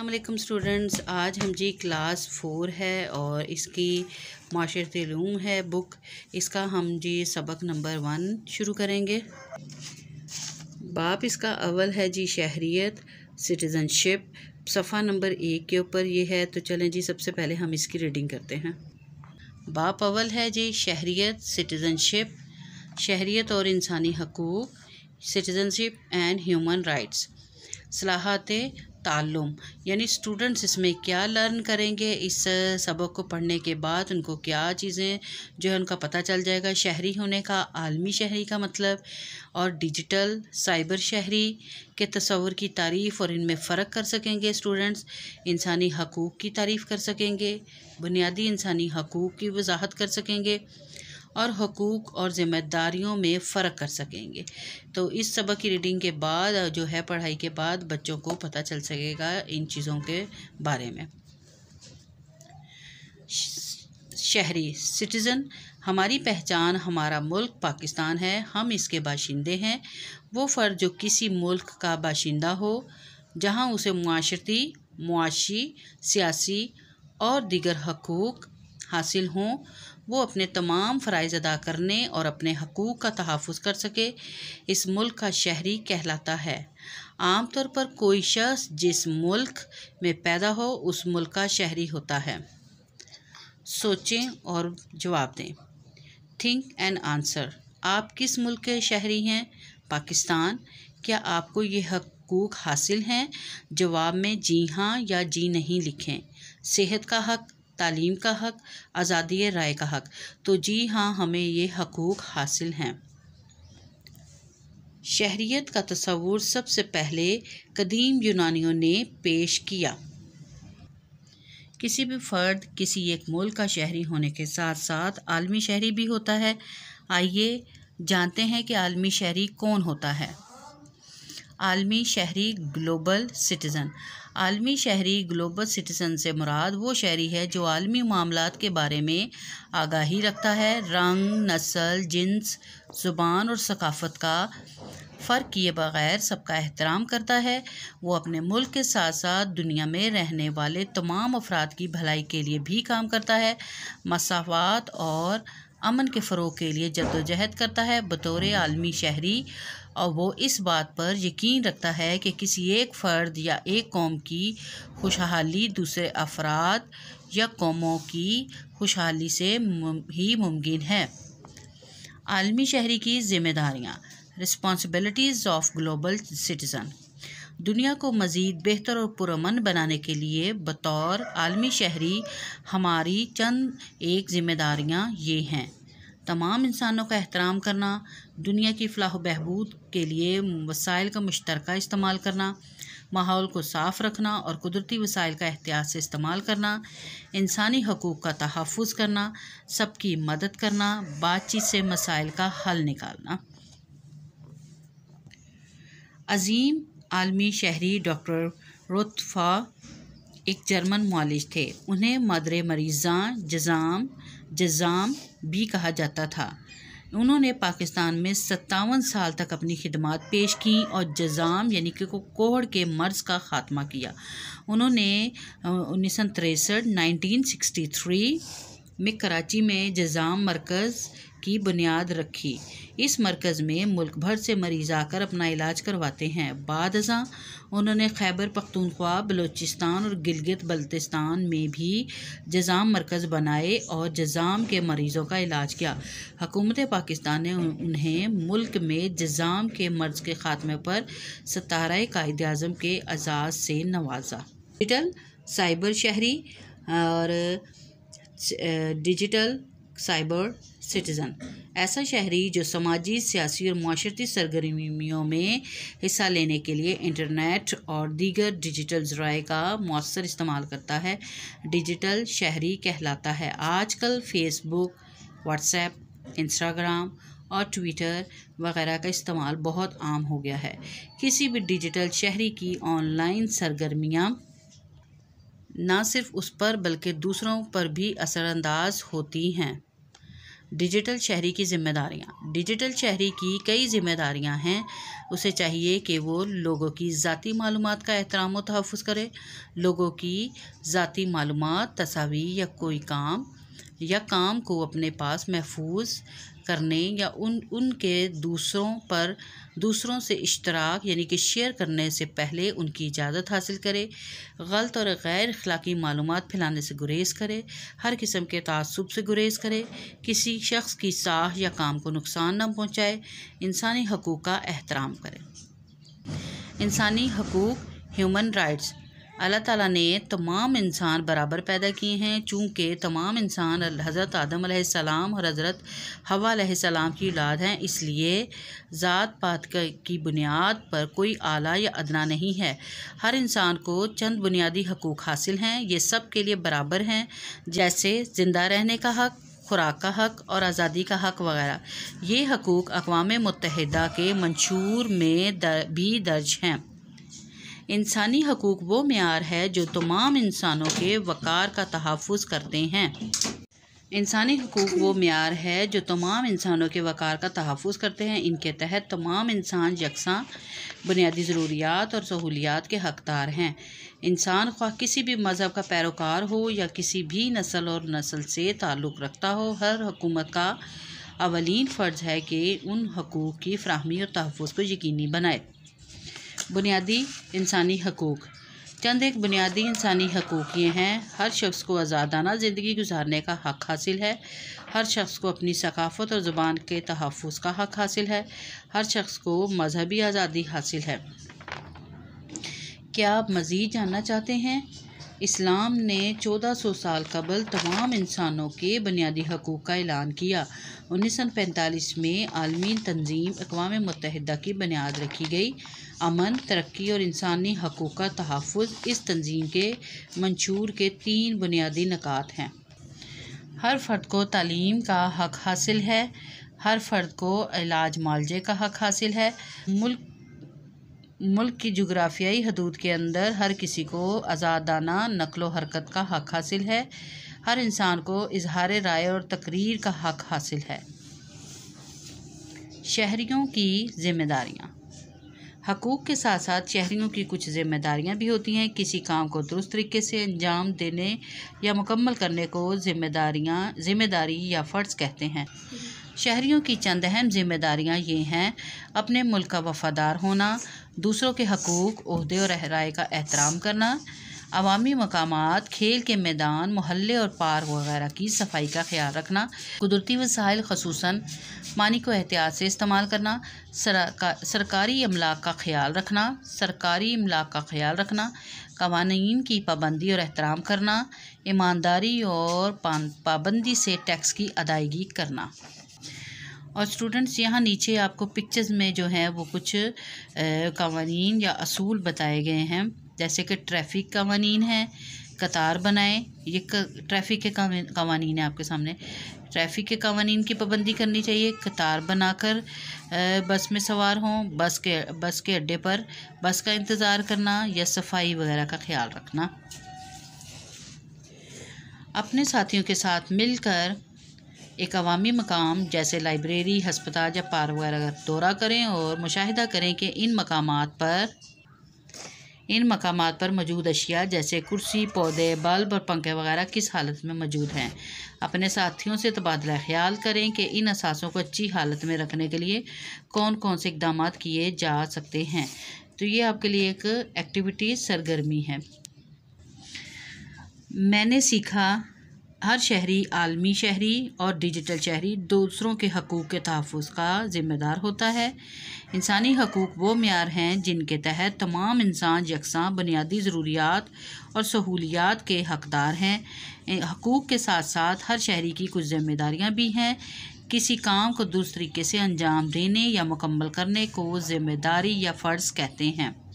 अल्लाम स्टूडेंट्स आज हम जी क्लास फ़ोर है और इसकी माशरती लूम है बुक इसका हम जी सबक नंबर वन शुरू करेंगे बाप इसका अवल है जी शहरीत सिटीज़नशिप सफ़ा नंबर एक के ऊपर ये है तो चलें जी सबसे पहले हम इसकी रीडिंग करते हैं बाप अवल है जी शहरीत सिटीज़नशिप शहरीत और इंसानी हकूक़ सिटीज़नशिप एंड ह्यूमन राइट्स सलाहते तालुम यानी स्टूडेंट्स इसमें क्या लर्न करेंगे इस सबक को पढ़ने के बाद उनको क्या चीज़ें जो है उनका पता चल जाएगा शहरी होने का आलमी शहरी का मतलब और डिजिटल साइबर शहरी के तस्वर की तारीफ़ और इनमें फ़र्क कर सकेंगे स्टूडेंट्स इंसानी हकूक़ की तारीफ़ कर सकेंगे बुनियादी इंसानी हकूक़ की वजाहत कर सकेंगे और हकूक़ और ज़िम्मेदारियों में फ़र्क कर सकेंगे तो इस सबक की रीडिंग के बाद जो है पढ़ाई के बाद बच्चों को पता चल सकेगा इन चीज़ों के बारे में शहरी सिटीज़न हमारी पहचान हमारा मुल्क पाकिस्तान है हम इसके बाशिंदे हैं वो फ़र्द जो किसी मुल्क का बाशिंदा हो जहाँ उसे माशरती मुआशी सियासी और दीगर हकूक़ हासिल हों वो अपने तमाम फ़रज़ अदा करने और अपने हकूक़ का तहफ़ कर सके इस मुल्क का शहरी कहलाता है आम तौर पर कोई शख्स जिस मुल्क में पैदा हो उस मुल्क का शहरी होता है सोचें और जवाब दें थिंक एंड आंसर आप किस मुल्क के शहरी हैं पाकिस्तान क्या आपको ये हकूक़ हासिल हैं जवाब में जी हाँ या जी नहीं लिखें सेहत का हक तालीम का हक आज़ादी राय का हक तो जी हाँ हमें ये हकूक़ हासिल हैं शहरीत का तस्वूर सबसे पहले कदीम यूनानियों ने पेश किया किसी भी फ़र्द किसी एक मुल्क का शहरी होने के साथ साथ आलमी शहरी भी होता है आइए जानते हैं कि आलमी शहरी कौन होता है आलमी शहरी ग्लोबल सिटीज़न आलमी शहरी ग्लोबल सिटीज़न से मुराद वो शहरी है जो आलमी मामला के बारे में आगाही रखता है रंग नस्ल जिन्स ज़ुबान और सकाफ़त का फ़र्क किए बगैर सबका एहतराम करता है वो अपने मुल्क के साथ साथ दुनिया में रहने वाले तमाम अफराद की भलाई के लिए भी काम करता है मसावत और अमन के फ़रोग के लिए जद्दोजहद करता है बतौर आलमी शहरी और वो इस बात पर यकीन रखता है कि किसी एक फ़र्द या एक कौम की खुशहाली दूसरे अफराद या कौमों की खुशहाली से ही मुमकिन है आलमी शहरी की ज़िम्मेदारियाँ रिस्पॉन्सिबिलिटीज़ ऑफ ग्लोबल सिटीज़न दुनिया को मज़ीद बेहतर और पुरमन बनाने के लिए बतौर आलमी शहरी हमारी चंद एक ज़िम्मेदारियाँ ये हैं तमाम इंसानों का एहतराम करना दुनिया की फलाह बहबूद के लिए वसाइल का मुश्तरक इस्तेमाल करना माहौल को साफ़ रखना और कुदरती वसाइल का एहतियात से इस्तेमाल करना इंसानी हकूक़ का तहफ़ करना सबकी मदद करना बातचीत से मसाइल का हल निकालना अजीम आलमी शहरी डॉक्टर रुतफ़ा एक जर्मन मालिज थे उन्हें मदर मरीज़ा जजाम जजाम भी कहा जाता था उन्होंने पाकिस्तान में सत्तावन साल तक अपनी खिदमत पेश की और जजाम यानी कि कोहड़ के मर्ज़ का ख़ात्मा किया उन्होंने उन्नीस सौ तिरसठ नाइनटीन सिक्सटी थ्री में कराची में जजाम मरकज़ की बुनियाद रखी इस मरकज़ में मुल्क भर से मरीज़ आकर अपना इलाज करवाते हैं बाद हजा उन्होंने खैबर पख्तूनख्वा बलोचिस्तान और गिलगित बल्तिस्तान में भी जजाम मरकज़ बनाए और जजाम के मरीज़ों का इलाज किया हकूमत पाकिस्तान ने उन्हें मुल्क में जजाम के मर्ज के ख़ात्मे पर सतारा कायद अजम के एजाज़ से नवाजा डिजिटल साइबर शहरी और डिजिटल साइबर सिटीज़न ऐसा शहरी जो समाजी सियासी और माशरती सरगर्मियों में हिस्सा लेने के लिए इंटरनेट और दीगर डिजिटल ज़राए का मौसर इस्तेमाल करता है डिजिटल शहरी कहलाता है आजकल फेसबुक व्हाट्सएप इंस्टाग्राम और ट्विटर वगैरह का इस्तेमाल बहुत आम हो गया है किसी भी डिजिटल शहरी की ऑनलाइन सरगर्मियाँ ना सिर्फ उस पर बल्कि दूसरों पर भी असरानंदाज होती हैं डिजिटल शहरी की ज़िम्मेदारियाँ डिजिटल शहरी की कई ज़िम्मेदारियाँ हैं उसे चाहिए कि वो लोगों की ज़ाती मालूम का एहतराम व तहफ़ करे लोगों की ज़ाती मालूम तस्वीर या कोई काम या काम को अपने पास महफूज करने या उन उनके दूसरों पर दूसरों से इश्तराक यानी कि शेयर करने से पहले उनकी इजाज़त हासिल करें गलत और गैर अखलाकी मालूम फैलाने से गुरेज़ करें हर किस्म के तसब से गुरेज़ करें किसी शख्स की साख या काम को नुकसान न पहुँचाए इंसानी हकूक़ का एहतराम करें इंसानी हकूक़ ह्यूमन राइट्स अल्लाह ताला ने तमाम इंसान बराबर पैदा किए हैं चूँकि तमाम इंसान हज़रत आदम सलाम और हज़रत हवा सलाम की औलाद हैं इसलिए ज़ात पात की बुनियाद पर कोई आला या अदना नहीं है हर इंसान को चंद बुनियादी हकूक़ हासिल हैं ये सब के लिए बराबर हैं जैसे ज़िंदा रहने का हक खुराक का हक और आज़ादी का हक वगैरह ये हकूक़ अकवा मुतहदा के मंशूर में दर, भी दर्ज हैं इंसानी हकूक़ वो मैार है जो तमाम इंसानों के वक़ार का तहफ़ करते हैं इंसानी हकूक़ वो मैार है जो तमाम इंसानों के वक़ार का तहफ़ करते हैं इनके तहत तमाम इंसान यकसा बुनियादी ज़रूरियात और सहूलियात के हकदार हैं इंसान ख्वा किसी भी मज़हब का पैरोकार हो या किसी भी नस्ल और नस्ल से ताल्लुक़ रखता हो हर हकूमत का अवलिन फ़र्ज़ है कि उन हकूक़ की फ्राहमी और तहफ़ को यकीनी बनाए बुनियादी इंसानी हकूक़ चंद एक बुनियादी इंसानी हकूक़ ये हैं हर शख्स को आज़ादाना ज़िंदगी गुजारने का हक़ हासिल है हर शख्स को अपनी सकाफ़त और ज़ुबान के तहफ़ का हक़ हासिल है हर शख्स को मजहबी आज़ादी हासिल है क्या आप मज़ीद जानना चाहते हैं इस्लाम ने 1400 साल कबल तमाम इंसानों के बुनियादी हकूक़ का ऐलान किया उन्नीस सौ पैंतालीस में आलमी तंजीम अकवा मुतहदा की बुनियाद रखी गई अमन तरक्की और इंसानी हकूक़ का तहफ़ इस तंजीम के मंशूर के तीन बुनियादी नक़ात हैं हर फ़र्द को तलीम का हक हासिल है हर फ़र्द को इलाज मालजे का हक हासिल है मुल्क मुल्क की जुग्राफियाई हदूद के अंदर हर किसी को आज़ादाना व हरकत का हक़ हासिल है हर इंसान को इजहार राय और तकरीर का हक़ हासिल है शहरीों की ज़िम्मेदारियाँ हकूक़ के साथ साथ शहरीों की कुछ ज़िम्मेदारियाँ भी होती हैं किसी काम को दुरुस्त तरीके से अंजाम देने या मुकम्मल करने को ज़िम्मेदारियाँ ज़िम्मेदारी या फ़र्ज़ कहते हैं शहरीों की चंद अहम जिम्मेदारियाँ ये हैं अपने मुल्क का वफादार होना दूसरों के हकूक़ अहदे और राय का एहतराम करना अवामी मकाम खेल के मैदान महल्ले और पार्क वगैरह की सफाई का ख्याल रखना कुदरती वसाइल खसूस पानी को एहतियात से इस्तेमाल करना सरकारी अमलाक का ख्याल रखना सरकारी अमलाक का ख्याल रखना कवानीन की पाबंदी और एहतराम करना ईमानदारी और पाबंदी से टैक्स की अदायगी करना और स्टूडेंट्स यहाँ नीचे आपको पिक्चर्स में जो है वो कुछ कवानी या असूल बताए गए हैं जैसे कि ट्रैफिक कवानीन है कतार बनाएं ये ट्रैफिक के कवानी है आपके सामने ट्रैफिक के कवानी की पाबंदी करनी चाहिए कतार बनाकर बस में सवार हों बस के बस के अड्डे पर बस का इंतज़ार करना या सफाई वगैरह का ख्याल रखना अपने साथियों के साथ मिलकर एक अवामी मकाम जैसे लाइब्रेरी हस्पताल या पार्क वगैरह दौरा करें और मुशाह करें कि इन मकाम पर इन मकाम पर मौजूद अशिया जैसे कुर्सी पौधे बल्ब और पंखे वगैरह किस हालत में मौजूद हैं अपने साथियों से तबादला ख्याल करें कि इन असासों को अच्छी हालत में रखने के लिए कौन कौन से इकदाम किए जा सकते हैं तो ये आपके लिए एक एक्टिविटी सरगर्मी है मैंने सीखा हर शहरी आलमी शहरी और डिजिटल शहरी दूसरों के हकूक़ के तहफ़ का ज़िम्मेदार होता है इंसानी हकूक़ वो मैार हैं जिनके तहत तमाम इंसान यकसा बुनियादी ज़रूरियात और सहूलियात के हकदार हैं हकूक़ के साथ साथ हर शहरी की कुछ ज़िम्मेदारियाँ भी हैं किसी काम को दूसरे तरीके से अंजाम देने या मुकम्मल करने को ज़िम्मेदारी या फ़र्ज़ कहते हैं